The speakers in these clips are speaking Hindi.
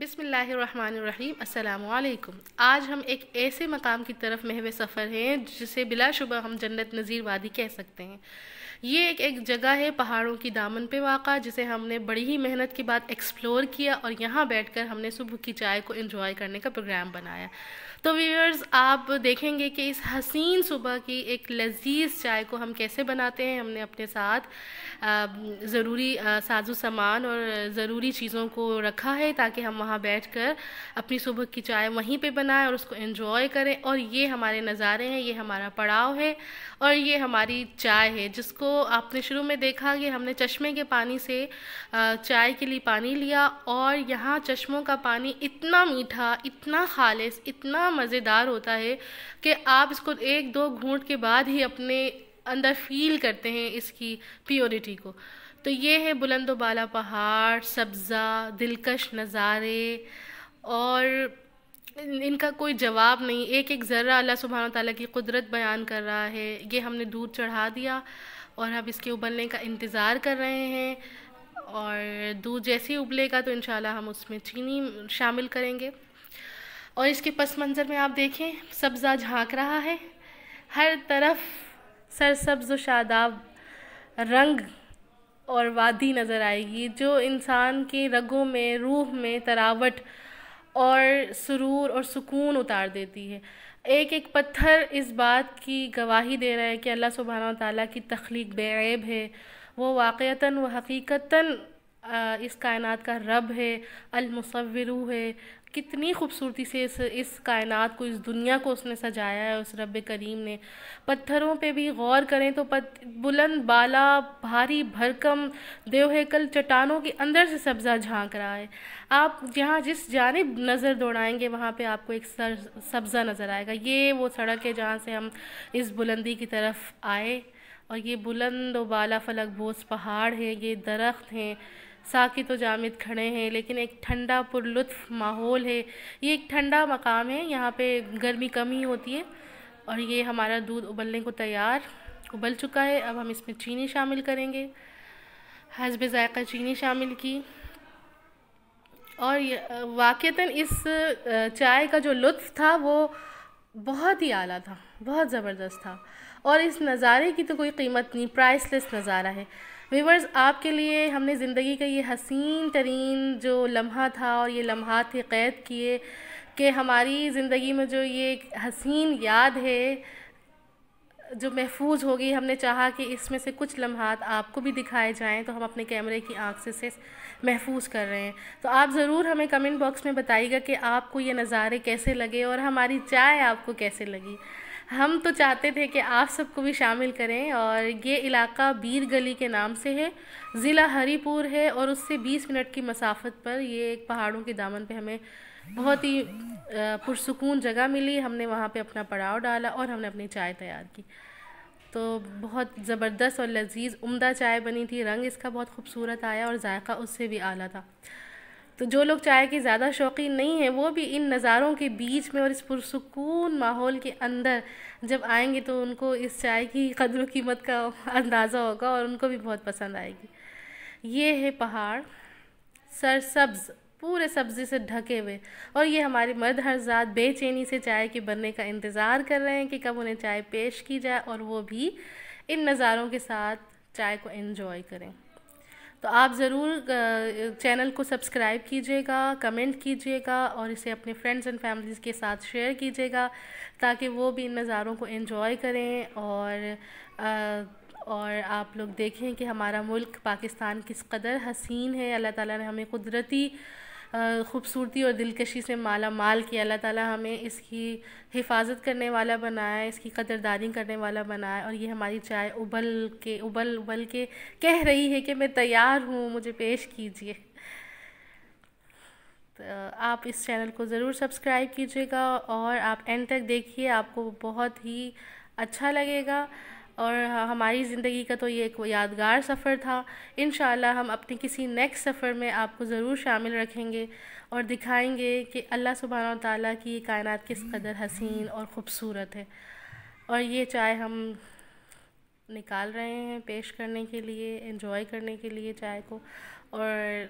बिसमीम् अल्लाम आज हम एक ऐसे मकाम की तरफ महवे सफ़र हैं जिसे बिलाशुबा हम जन्नत नज़ीर वादी कह सकते हैं ये एक एक जगह है पहाड़ों की दामन पे वाक़ा जिसे हमने बड़ी ही मेहनत के बाद एक्सप्लोर किया और यहाँ बैठकर हमने सुबह की चाय को एंजॉय करने का प्रोग्राम बनाया तो व्यूअर्स आप देखेंगे कि इस हसीन सुबह की एक लजीज चाय को हम कैसे बनाते हैं हमने अपने साथ ज़रूरी साजो सामान और ज़रूरी चीज़ों को रखा है ताकि हम वहाँ बैठ कर अपनी सुबह की चाय वहीं पे बनाएं और उसको इंजॉय करें और ये हमारे नज़ारे हैं ये हमारा पड़ाव है और ये हमारी चाय है जिसको आपने शुरू में देखा कि हमने चश्मे के पानी से चाय के लिए पानी लिया और यहाँ चश्मों का पानी इतना मीठा इतना खालिश इतना मज़ेदार होता है कि आप इसको एक दो घूंट के बाद ही अपने अंदर फील करते हैं इसकी प्योरिटी को तो ये है बुलंद बाला पहाड़ सब्ज़ा दिलकश नज़ारे और इनका कोई जवाब नहीं एक एक ज़र्रा अल्लाह सुबहान ताली की कुदरत बयान कर रहा है ये हमने दूध चढ़ा दिया और अब इसके उबलने का इंतज़ार कर रहे हैं और दूध जैसे ही उबलेगा तो इन हम उसमें चीनी शामिल करेंगे और इसके पस मंज़र में आप देखें सब्ज़ा झांक रहा है हर तरफ सरसब्ज शादाब रंग और वादी नज़र आएगी जो इंसान के रगों में रूह में तरावट और सुरूर और सुकून उतार देती है एक एक पत्थर इस बात की गवाही दे रहा है कि अल्लाह सुबहाना ताली की तख्लीक बेब है वो वाक़ता व हकीकता इस कायनात का रब है अलमसवरू है कितनी खूबसूरती से इस इस कायनात को इस दुनिया को उसने सजाया है उस रब करीम ने पत्थरों पे भी गौर करें तो पत बुलंद बाला भारी भरकम देवहेकल चट्टानों के अंदर से सब्ज़ा झांक रहा है आप जहाँ जिस जानब नज़र दौड़ाएंगे वहाँ पे आपको एक सर सब्ज़ा नज़र आएगा ये वो सड़क है जहाँ से हम इस बुलंदी की तरफ आए और ये बुलंद वाला फलक बोस पहाड़ है ये दरख्त हैं साकित तो जामिद खड़े हैं लेकिन एक ठंडा पुरलुत्फ माहौल है ये एक ठंडा मकाम है यहाँ पे गर्मी कम ही होती है और ये हमारा दूध उबलने को तैयार उबल चुका है अब हम इसमें चीनी शामिल करेंगे हसब ऐक़ा चीनी शामिल की और वाक़ता इस चाय का जो लुत्फ़ था वो बहुत ही आला था बहुत ज़बरदस्त था और इस नज़ारे की तो कोई कीमत नहीं प्राइसलेस नज़ारा है व्यूवर्स आपके लिए हमने ज़िंदगी का ये हसीन तरीन जो लम्हा था और ये लम्हा थे क़ैद किए कि हमारी ज़िंदगी में जो ये हसीन याद है जो महफूज होगी हमने चाहा कि इसमें से कुछ लम्हात आपको भी दिखाए जाएं तो हम अपने कैमरे की आँख से से महफूज कर रहे हैं तो आप ज़रूर हमें कमेंट बॉक्स में बताइएगा कि आपको ये नज़ारे कैसे लगे और हमारी चाय आपको कैसे लगी हम तो चाहते थे कि आप सबको भी शामिल करें और ये इलाका बीर गली के नाम से है ज़िला हरिपुर है और उससे 20 मिनट की मसाफत पर ये एक पहाड़ों के दामन पे हमें बहुत ही पुरसकून जगह मिली हमने वहाँ पे अपना पड़ाव डाला और हमने अपनी चाय तैयार की तो बहुत ज़बरदस्त और लजीज उम्दा चाय बनी थी रंग इसका बहुत खूबसूरत आया और जायका उससे भी आला था तो जो लोग चाय के ज़्यादा शौकीन नहीं हैं वो भी इन नज़ारों के बीच में और इस पुरसकून माहौल के अंदर जब आएंगे तो उनको इस चाय की कदर कीमत का अंदाज़ा होगा और उनको भी बहुत पसंद आएगी ये है पहाड़ सरसब्ज़ पूरे सब्जी से ढके हुए और ये हमारे मर्द हर जात बेचैनी से चाय के बनने का इंतज़ार कर रहे हैं कि कब उन्हें चाय पेश की जाए और वो भी इन नज़ारों के साथ चाय को एंजॉय करें तो आप ज़रूर चैनल को सब्सक्राइब कीजिएगा कमेंट कीजिएगा और इसे अपने फ्रेंड्स एंड फैमिलीज़ के साथ शेयर कीजिएगा ताकि वो भी इन नज़ारों को इन्जॉय करें और आ, और आप लोग देखें कि हमारा मुल्क पाकिस्तान किस कदर हसीन है अल्लाह ताला ने हमें कुदरती ख़ूबसूरती और दिलकशी से माला माल किया अल्लाह ताला हमें इसकी हिफाजत करने वाला बनाए इसकी कदरदारी करने वाला बनाए और ये हमारी चाय उबल के उबल उबल के कह रही है कि मैं तैयार हूँ मुझे पेश कीजिए तो आप इस चैनल को ज़रूर सब्सक्राइब कीजिएगा और आप एंड तक देखिए आपको बहुत ही अच्छा लगेगा और हाँ, हमारी ज़िंदगी का तो ये एक यादगार सफ़र था इन हम अपने किसी नेक्स्ट सफ़र में आपको ज़रूर शामिल रखेंगे और दिखाएंगे कि अल्लाह सुबहाना ताली की ये कायनात किस कदर हसीन और ख़ूबसूरत है और ये चाय हम निकाल रहे हैं पेश करने के लिए इन्जॉय करने के लिए चाय को और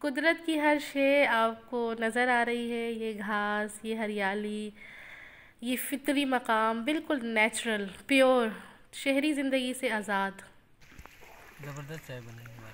कुदरत की हर शे आपको नज़र आ रही है ये घास ये हरियाली ये फितरी मकाम बिल्कुल नेचुरल प्योर शहरी ज़िंदगी से आज़ाद ज़बरदस्त चाय बनाई